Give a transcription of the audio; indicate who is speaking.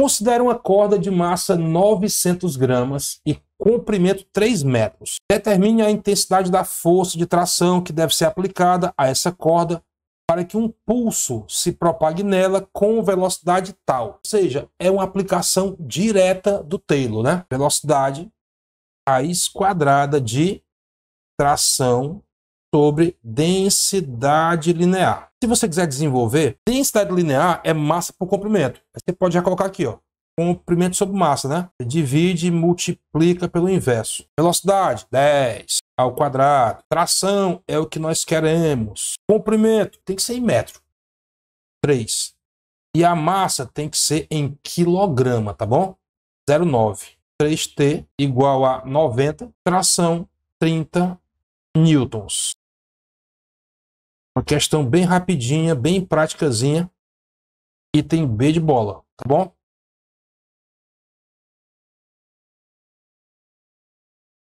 Speaker 1: Considere uma corda de massa 900 gramas e comprimento 3 metros. Determine a intensidade da força de tração que deve ser aplicada a essa corda para que um pulso se propague nela com velocidade tal. Ou seja, é uma aplicação direta do Taylor, né? Velocidade raiz quadrada de tração sobre densidade linear. Se você quiser desenvolver, densidade linear é massa por comprimento. Você pode já colocar aqui, ó. Comprimento sobre massa, né? divide e multiplica pelo inverso. Velocidade, 10 ao quadrado. Tração é o que nós queremos. Comprimento tem que ser em metro. 3. E a massa tem que ser em quilograma, tá bom? 0,9. 3T igual a 90.
Speaker 2: Tração, 30 newtons. Uma questão bem rapidinha, bem praticazinha. E tem B de bola, tá bom?